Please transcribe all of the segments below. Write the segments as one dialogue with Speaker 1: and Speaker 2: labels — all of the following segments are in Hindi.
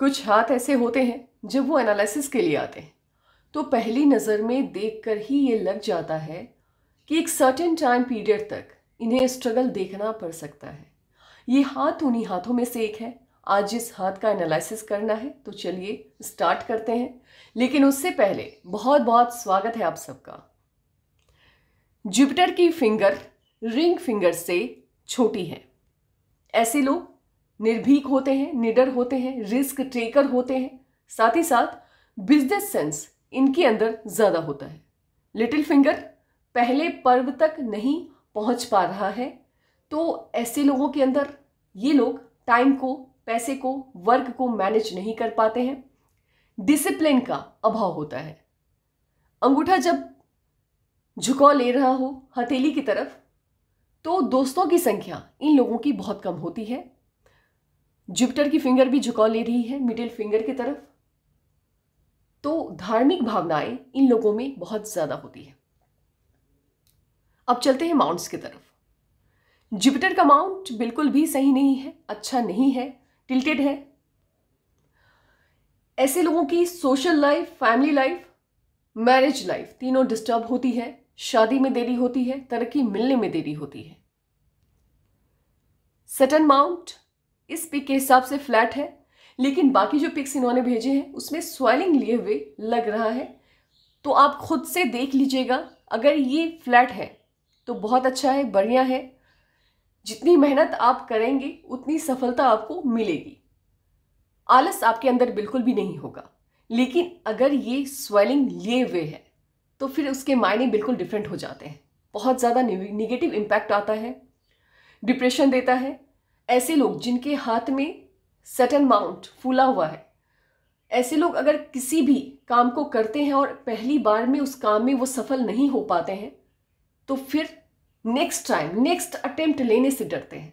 Speaker 1: कुछ हाथ ऐसे होते हैं जब वो एनालिसिस के लिए आते हैं तो पहली नज़र में देखकर ही ये लग जाता है कि एक सर्टेन टाइम पीरियड तक इन्हें स्ट्रगल देखना पड़ सकता है ये हाथ उन्हीं हाथों में से एक है आज जिस हाथ का एनालिसिस करना है तो चलिए स्टार्ट करते हैं लेकिन उससे पहले बहुत बहुत स्वागत है आप सबका जुपिटर की फिंगर रिंग फिंगर से छोटी है ऐसे लोग निर्भीक होते हैं निडर होते हैं रिस्क टेकर होते हैं साथ ही साथ बिजनेस सेंस इनके अंदर ज़्यादा होता है लिटिल फिंगर पहले पर्व तक नहीं पहुंच पा रहा है तो ऐसे लोगों के अंदर ये लोग टाइम को पैसे को वर्क को मैनेज नहीं कर पाते हैं डिसिप्लिन का अभाव होता है अंगूठा जब झुकाव ले रहा हो हथेली की तरफ तो दोस्तों की संख्या इन लोगों की बहुत कम होती है जुपिटर की फिंगर भी झुकाव ले रही है मिडिल फिंगर की तरफ तो धार्मिक भावनाएं इन लोगों में बहुत ज़्यादा होती है अब चलते हैं माउंट्स की तरफ जुपिटर का माउंट बिल्कुल भी सही नहीं है अच्छा नहीं है टिल्टेड है ऐसे लोगों की social life family life marriage life तीनों डिस्टर्ब होती है शादी में देरी होती है तरक्की मिलने में देरी होती है सटन माउंट इस पिक के हिसाब से फ्लैट है लेकिन बाकी जो पिक्स इन्होंने भेजे हैं उसमें स्वेलिंग लिए हुए लग रहा है तो आप खुद से देख लीजिएगा अगर ये फ्लैट है तो बहुत अच्छा है बढ़िया है जितनी मेहनत आप करेंगे उतनी सफलता आपको मिलेगी आलस आपके अंदर बिल्कुल भी नहीं होगा लेकिन अगर ये स्वेलिंग लिए हुए है तो फिर उसके मायने बिल्कुल डिफरेंट हो जाते हैं बहुत ज़्यादा निगेटिव इम्पैक्ट आता है डिप्रेशन देता है ऐसे लोग जिनके हाथ में सटन माउंट फूला हुआ है ऐसे लोग अगर किसी भी काम को करते हैं और पहली बार में उस काम में वो सफल नहीं हो पाते हैं तो फिर नेक्स्ट टाइम नेक्स्ट अटेम्प्ट लेने से डरते हैं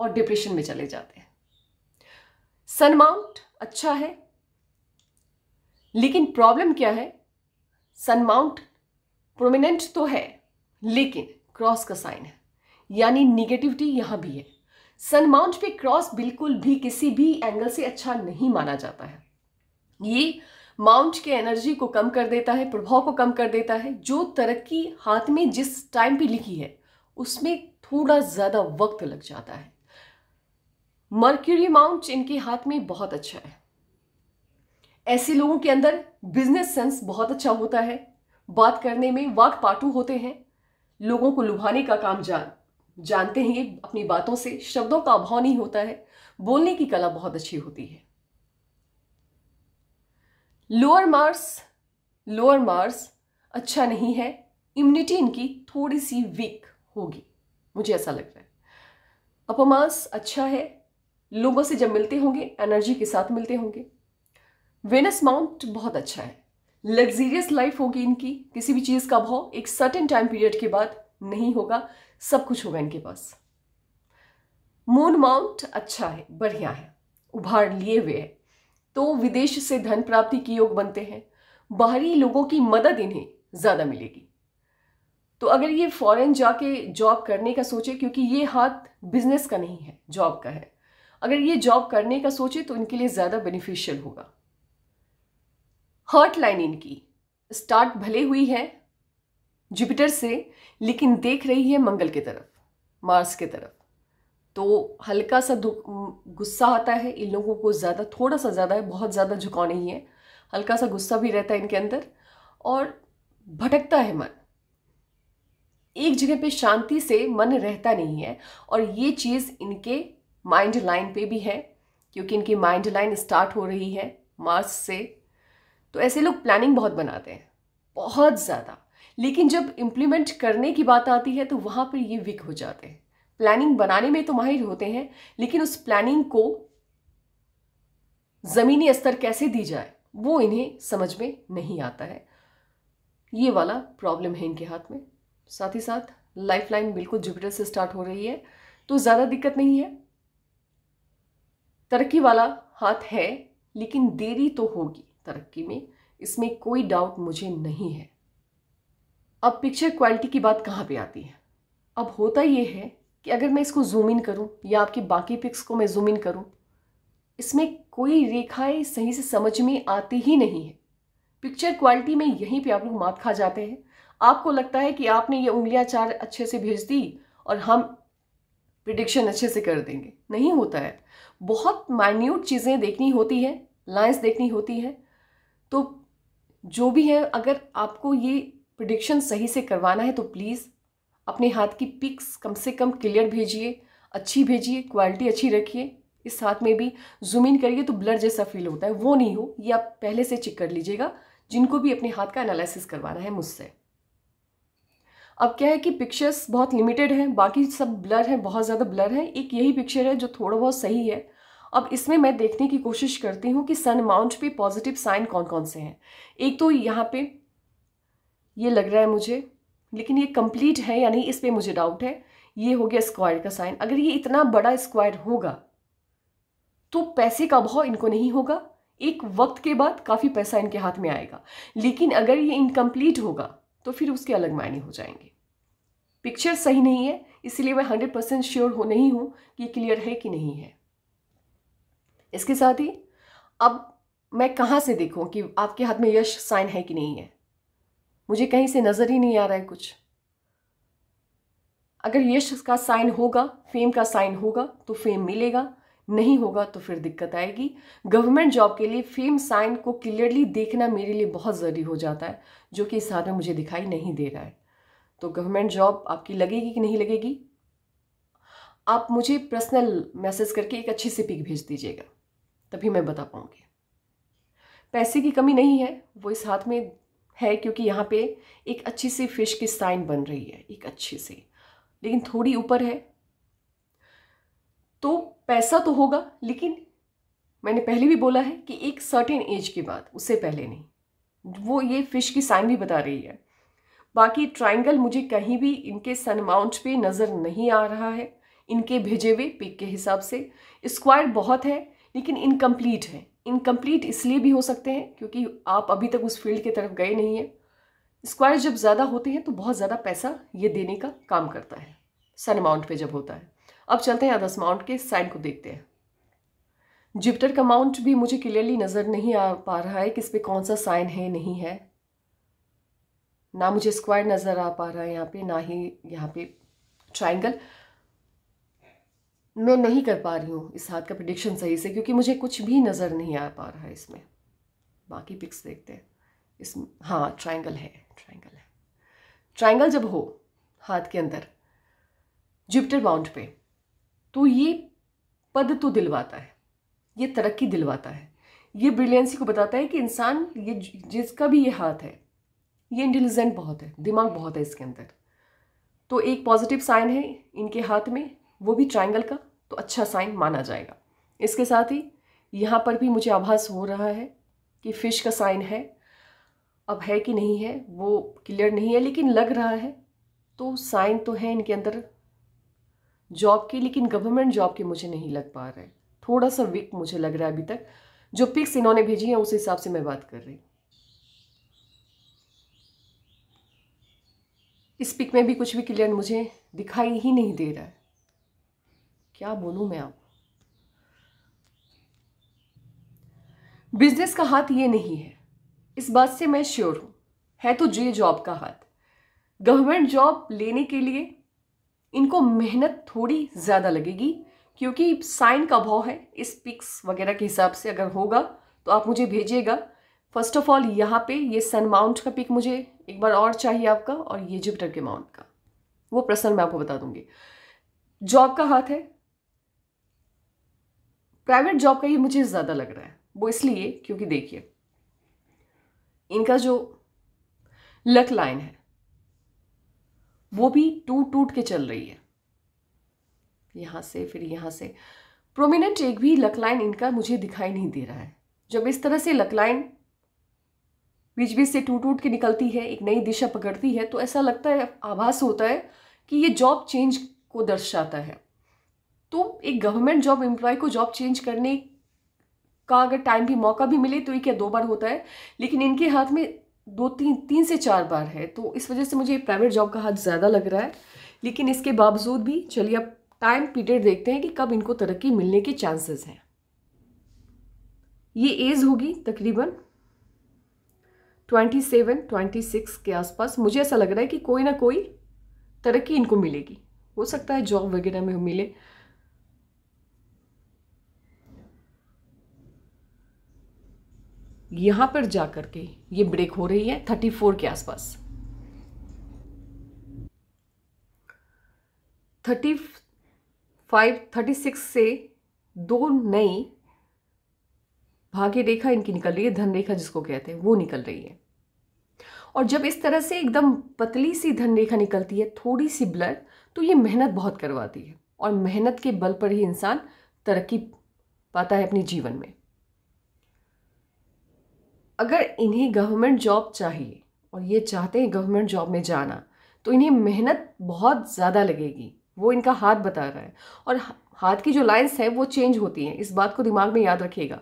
Speaker 1: और डिप्रेशन में चले जाते हैं सन माउंट अच्छा है लेकिन प्रॉब्लम क्या है सन माउंट प्रोमिनेंट तो है लेकिन क्रॉस का साइन है यानी निगेटिविटी यहां भी है सनमाउंट पे क्रॉस बिल्कुल भी किसी भी एंगल से अच्छा नहीं माना जाता है ये माउंट के एनर्जी को कम कर देता है प्रभाव को कम कर देता है जो तरक्की हाथ में जिस टाइम पे लिखी है उसमें थोड़ा ज़्यादा वक्त लग जाता है मर्क्यूरी माउंट इनके हाथ में बहुत अच्छा है ऐसे लोगों के अंदर बिजनेस सेंस बहुत अच्छा होता है बात करने में वाक पाटू होते हैं लोगों को लुभाने का काम जान जानते हैं ये अपनी बातों से शब्दों का अभाव नहीं होता है बोलने की कला बहुत अच्छी होती है लोअर मार्स लोअर मार्स अच्छा नहीं है इम्यूनिटी इनकी थोड़ी सी वीक होगी मुझे ऐसा लग रहा है अपर मार्स अच्छा है लोगों से जब मिलते होंगे एनर्जी के साथ मिलते होंगे वेनस माउंट बहुत अच्छा है लग्जीरियस लाइफ होगी इनकी किसी भी चीज़ का भाव एक सर्टेन टाइम पीरियड के बाद नहीं होगा सब कुछ होगा इनके पास मून माउंट अच्छा है बढ़िया है उभार लिए हुए है तो विदेश से धन प्राप्ति के योग बनते हैं बाहरी लोगों की मदद इन्हें ज़्यादा मिलेगी तो अगर ये फॉरेन जाके जॉब करने का सोचे क्योंकि ये हाथ बिजनेस का नहीं है जॉब का है अगर ये जॉब करने का सोचे तो इनके लिए ज़्यादा बेनिफिशियल होगा हॉटलाइन लाइन इनकी स्टार्ट भले हुई है जुपिटर से लेकिन देख रही है मंगल की तरफ मार्स की तरफ तो हल्का सा गुस्सा आता है इन लोगों को ज़्यादा थोड़ा सा ज़्यादा है बहुत ज़्यादा झुकाव नहीं है हल्का सा गुस्सा भी रहता है इनके अंदर और भटकता है मन एक जगह पे शांति से मन रहता नहीं है और ये चीज़ इनके माइंड लाइन पे भी है क्योंकि इनकी माइंड लाइन स्टार्ट हो रही है मार्स से तो ऐसे लोग प्लानिंग बहुत बनाते हैं बहुत ज़्यादा लेकिन जब इम्प्लीमेंट करने की बात आती है तो वहाँ पर ये वीक हो जाते हैं प्लानिंग बनाने में तो माहिर होते हैं लेकिन उस प्लानिंग को ज़मीनी स्तर कैसे दी जाए वो इन्हें समझ में नहीं आता है ये वाला प्रॉब्लम है इनके हाथ में साथ ही साथ लाइफ लाइन बिल्कुल जुपिटर से स्टार्ट हो रही है तो ज़्यादा दिक्कत नहीं है तरक्की वाला हाथ है लेकिन देरी तो होगी तरक्की में इसमें कोई डाउट मुझे नहीं है अब पिक्चर क्वालिटी की बात कहाँ पे आती है अब होता ये है कि अगर मैं इसको जूम इन करूँ या आपकी बाकी पिक्स को मैं जूम इन करूँ इसमें कोई रेखाएं सही से समझ में आती ही नहीं है पिक्चर क्वालिटी में यहीं पे आप लोग मात खा जाते हैं आपको लगता है कि आपने ये उंगलियां चार अच्छे से भेज दी और हम प्रिडिक्शन अच्छे से कर देंगे नहीं होता है बहुत माइन्यूट चीज़ें देखनी होती हैं लाइंस देखनी होती है तो जो भी है अगर आपको ये प्रिडिक्शन सही से करवाना है तो प्लीज़ अपने हाथ की पिक्स कम से कम क्लियर भेजिए अच्छी भेजिए क्वालिटी अच्छी रखिए इस हाथ में भी जूम इन करिए तो ब्लर जैसा फील होता है वो नहीं हो ये आप पहले से चेक कर लीजिएगा जिनको भी अपने हाथ का एनालिसिस करवाना है मुझसे अब क्या है कि पिक्चर्स बहुत लिमिटेड हैं बाकी सब ब्लर हैं बहुत ज़्यादा ब्लर हैं एक यही पिक्चर है जो थोड़ा बहुत सही है अब इसमें मैं देखने की कोशिश करती हूँ कि सन माउंट पे पॉजिटिव साइन कौन कौन से हैं एक तो यहाँ पे ये लग रहा है मुझे लेकिन ये कंप्लीट है या नहीं इस पर मुझे डाउट है ये हो गया स्क्वायर का साइन अगर ये इतना बड़ा स्क्वायर होगा तो पैसे का अभाव इनको नहीं होगा एक वक्त के बाद काफ़ी पैसा इनके हाथ में आएगा लेकिन अगर ये इनकम्प्लीट होगा तो फिर उसके अलग मायने हो जाएंगे पिक्चर सही नहीं है इसलिए मैं हंड्रेड परसेंट श्योर हो नहीं हूँ कि क्लियर है कि नहीं है इसके साथ ही अब मैं कहाँ से देखूँ कि आपके हाथ में यश साइन है कि नहीं है मुझे कहीं से नज़र ही नहीं आ रहा है कुछ अगर यश का साइन होगा फेम का साइन होगा तो फेम मिलेगा नहीं होगा तो फिर दिक्कत आएगी गवर्नमेंट जॉब के लिए फेम साइन को क्लियरली देखना मेरे लिए बहुत ज़रूरी हो जाता है जो कि इस हाल में मुझे दिखाई नहीं दे रहा है तो गवर्नमेंट जॉब आपकी लगेगी कि नहीं लगेगी आप मुझे पर्सनल मैसेज करके एक अच्छी सी पिक भेज दीजिएगा तभी मैं बता पाऊंगी पैसे की कमी नहीं है वो इस हाथ में है क्योंकि यहाँ पे एक अच्छी सी फिश की साइन बन रही है एक अच्छी सी लेकिन थोड़ी ऊपर है तो पैसा तो होगा लेकिन मैंने पहले भी बोला है कि एक सर्टेन एज के बाद उससे पहले नहीं वो ये फिश की साइन भी बता रही है बाकी ट्राइंगल मुझे कहीं भी इनके सन माउंट पे नज़र नहीं आ रहा है इनके भेजे हुए पिक के हिसाब से स्क्वायर बहुत है लेकिन इनकम्प्लीट है इनकम्प्लीट इसलिए भी हो सकते हैं क्योंकि आप अभी तक उस फील्ड की तरफ गए नहीं हैं स्क्वायर जब ज़्यादा होते हैं तो बहुत ज़्यादा पैसा ये देने का काम करता है सन अमाउंट पे जब होता है अब चलते हैं अदस अमाउंट के साइन को देखते हैं जिप्टर का अमाउंट भी मुझे क्लियरली नज़र नहीं आ पा रहा है कि इस पर कौन सा साइन है नहीं है ना मुझे स्क्वायर नज़र आ पा रहा है यहाँ पे ना ही यहाँ पे ट्राइंगल मैं नहीं कर पा रही हूँ इस हाथ का प्रडिक्शन सही से क्योंकि मुझे कुछ भी नज़र नहीं आ पा रहा है इसमें बाकी पिक्स देखते हैं इस हाँ ट्राइंगल है ट्राइंगल है ट्राइंगल जब हो हाथ के अंदर जुपिटर माउंट पे तो ये पद तो दिलवाता है ये तरक्की दिलवाता है ये ब्रिलियंसी को बताता है कि इंसान ये जिसका भी ये हाथ है ये इंटेलिजेंट बहुत है दिमाग बहुत है इसके अंदर तो एक पॉजिटिव साइन है इनके हाथ में वो भी ट्राइंगल का तो अच्छा साइन माना जाएगा इसके साथ ही यहाँ पर भी मुझे आभास हो रहा है कि फ़िश का साइन है अब है कि नहीं है वो क्लियर नहीं है लेकिन लग रहा है तो साइन तो है इनके अंदर जॉब के लेकिन गवर्नमेंट जॉब के मुझे नहीं लग पा रहे थोड़ा सा वीक मुझे लग रहा है अभी तक जो पिक्स इन्होंने भेजी हैं उस हिसाब से मैं बात कर रही हूँ इस पिक में भी कुछ भी क्लियर मुझे दिखाई ही नहीं दे रहा है क्या बोलूँ मैं आप बिजनेस का हाथ ये नहीं है इस बात से मैं श्योर हूँ है तो जे जॉब का हाथ गवर्नमेंट जॉब लेने के लिए इनको मेहनत थोड़ी ज़्यादा लगेगी क्योंकि साइन का भाव है इस पिक्स वगैरह के हिसाब से अगर होगा तो आप मुझे भेजिएगा फर्स्ट ऑफ ऑल यहाँ पे ये सन माउंट का पिक मुझे एक बार और चाहिए आपका और ये जुपिटर के माउंट का वो प्रसन्न मैं आपको बता दूंगी जॉब का हाथ है प्राइवेट जॉब का ये मुझे ज़्यादा लग रहा है वो इसलिए क्योंकि देखिए इनका जो लक लाइन है वो भी टूट टूट के चल रही है यहाँ से फिर यहाँ से प्रोमिनेंट एक भी लक लाइन इनका मुझे दिखाई नहीं दे रहा है जब इस तरह से लक लाइन बीच बीच से टूट टूट के निकलती है एक नई दिशा पकड़ती है तो ऐसा लगता है आभास होता है कि ये जॉब चेंज को दर्शाता है तो एक गवर्नमेंट जॉब एम्प्लॉय को जॉब चेंज करने का अगर टाइम भी मौका भी मिले तो ये क्या दो बार होता है लेकिन इनके हाथ में दो तीन तीन से चार बार है तो इस वजह से मुझे प्राइवेट जॉब का हाथ ज़्यादा लग रहा है लेकिन इसके बावजूद भी चलिए अब टाइम पीरियड देखते हैं कि कब इनको तरक्की मिलने के चांसेस हैं ये एज होगी तकरीबन ट्वेंटी सेवन ट्वेंटी सिक्स के आसपास मुझे ऐसा लग रहा है कि कोई ना कोई तरक्की इनको मिलेगी हो सकता है जॉब वगैरह में मिले यहाँ पर जाकर के ये ब्रेक हो रही है थर्टी फोर के आसपास थर्टी फाइव थर्टी सिक्स से दो नई भाग्य रेखा इनकी निकल रही है धन रेखा जिसको कहते हैं वो निकल रही है और जब इस तरह से एकदम पतली सी धन रेखा निकलती है थोड़ी सी ब्लड तो ये मेहनत बहुत करवाती है और मेहनत के बल पर ही इंसान तरक्की पाता है अपने जीवन में अगर इन्हें गवर्नमेंट जॉब चाहिए और ये चाहते हैं गवर्नमेंट जॉब में जाना तो इन्हें मेहनत बहुत ज़्यादा लगेगी वो इनका हाथ बता रहा है और हाथ की जो लाइन्स हैं वो चेंज होती हैं इस बात को दिमाग में याद रखिएगा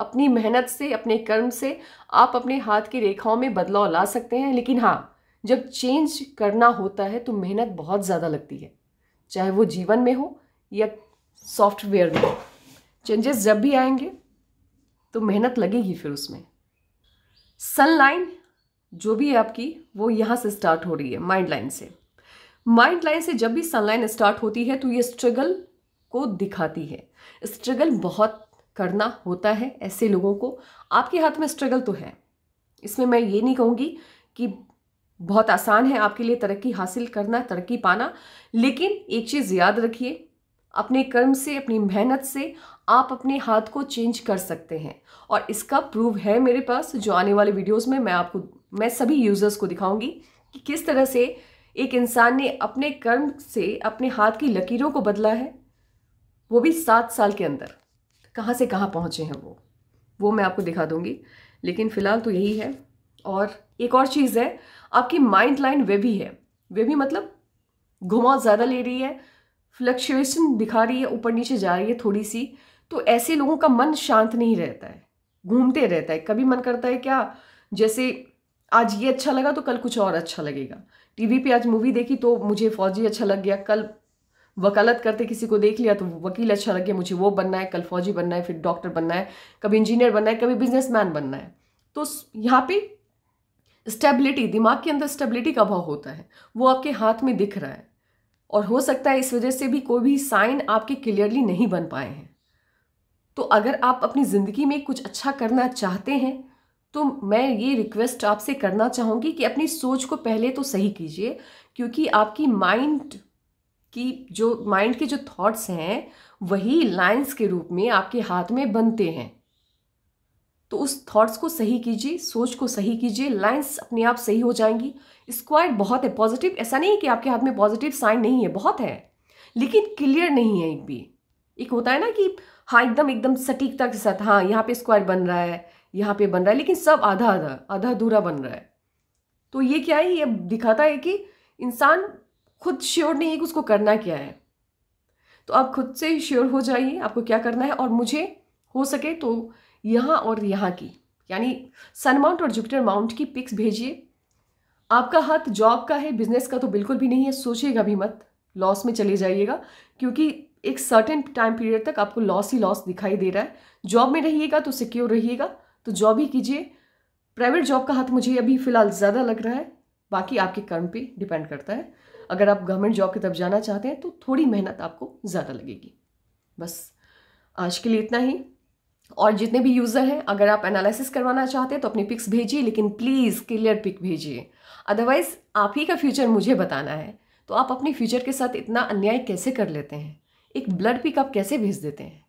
Speaker 1: अपनी मेहनत से अपने कर्म से आप अपने हाथ की रेखाओं में बदलाव ला सकते हैं लेकिन हाँ जब चेंज करना होता है तो मेहनत बहुत ज़्यादा लगती है चाहे वो जीवन में हो या सॉफ्टवेयर में चेंजेस जब भी आएंगे तो मेहनत लगेगी फिर उसमें सन लाइन जो भी है आपकी वो यहाँ से स्टार्ट हो रही है माइंड लाइन से माइंड लाइन से जब भी सनलाइन स्टार्ट होती है तो ये स्ट्रगल को दिखाती है स्ट्रगल बहुत करना होता है ऐसे लोगों को आपके हाथ में स्ट्रगल तो है इसमें मैं ये नहीं कहूँगी कि बहुत आसान है आपके लिए तरक्की हासिल करना तरक्की पाना लेकिन एक चीज़ याद रखिए अपने कर्म से अपनी मेहनत से आप अपने हाथ को चेंज कर सकते हैं और इसका प्रूव है मेरे पास जो आने वाले वीडियोस में मैं आपको मैं सभी यूज़र्स को दिखाऊंगी कि किस तरह से एक इंसान ने अपने कर्म से अपने हाथ की लकीरों को बदला है वो भी सात साल के अंदर कहाँ से कहाँ पहुँचे हैं वो वो मैं आपको दिखा दूंगी लेकिन फ़िलहाल तो यही है और एक और चीज़ है आपकी माइंड लाइन वे भी है वे भी मतलब घुमाव ज़्यादा ले रही है फ्लक्चुएशन दिखा रही है ऊपर नीचे जा रही है थोड़ी सी तो ऐसे लोगों का मन शांत नहीं रहता है घूमते रहता है कभी मन करता है क्या जैसे आज ये अच्छा लगा तो कल कुछ और अच्छा लगेगा टीवी पे आज मूवी देखी तो मुझे फौजी अच्छा लग गया कल वकालत करते किसी को देख लिया तो वकील अच्छा लग गया मुझे वो बनना है कल फौजी बनना है फिर डॉक्टर बनना है कभी इंजीनियर बनना है कभी बिजनेसमैन बनना है तो यहाँ पे स्टेबिलिटी दिमाग के अंदर स्टेबिलिटी का अभाव होता है वो आपके हाथ में दिख रहा है और हो सकता है इस वजह से भी कोई भी साइन आपके क्लियरली नहीं बन पाए हैं तो अगर आप अपनी ज़िंदगी में कुछ अच्छा करना चाहते हैं तो मैं ये रिक्वेस्ट आपसे करना चाहूँगी कि अपनी सोच को पहले तो सही कीजिए क्योंकि आपकी माइंड कि जो माइंड के जो थॉट्स हैं वही लाइंस के रूप में आपके हाथ में बनते हैं तो उस थॉट्स को सही कीजिए सोच को सही कीजिए लाइंस अपने आप सही हो जाएंगी स्क्वायर बहुत है पॉजिटिव ऐसा नहीं कि आपके हाथ में पॉजिटिव साइन नहीं है बहुत है लेकिन क्लियर नहीं है एक भी एक होता है ना कि हाँ एकदम एकदम सटीकता के साथ हाँ यहाँ पे स्क्वायर बन रहा है यहाँ पे बन रहा है लेकिन सब आधा आधा आधा अधूरा बन रहा है तो ये क्या है ये दिखाता है कि इंसान खुद श्योर नहीं है कि उसको करना क्या है तो आप खुद से श्योर हो जाइए आपको क्या करना है और मुझे हो सके तो यहाँ और यहाँ की यानी सन माउंट और जुपिटर माउंट की पिक्स भेजिए आपका हाथ जॉब का है बिजनेस का तो बिल्कुल भी नहीं है सोचिएगा भी मत लॉस में चले जाइएगा क्योंकि एक सर्टेन टाइम पीरियड तक आपको लॉस ही लॉस दिखाई दे रहा है जॉब में रहिएगा तो सिक्योर रहिएगा तो जॉब ही कीजिए प्राइवेट जॉब का हाथ मुझे अभी फ़िलहाल ज़्यादा लग रहा है बाकी आपके कर्म पे डिपेंड करता है अगर आप गवर्नमेंट जॉब की तरफ जाना चाहते हैं तो थोड़ी मेहनत आपको ज़्यादा लगेगी बस आज के लिए इतना ही और जितने भी यूज़र हैं अगर आप एनालिसिस करवाना चाहते हैं तो अपनी पिक्स भेजिए लेकिन प्लीज़ क्लियर पिक भेजिए अदरवाइज़ आप ही का फ्यूचर मुझे बताना है तो आप अपने फ्यूचर के साथ इतना अन्याय कैसे कर लेते हैं एक ब्लड पिकअप कैसे भेज देते हैं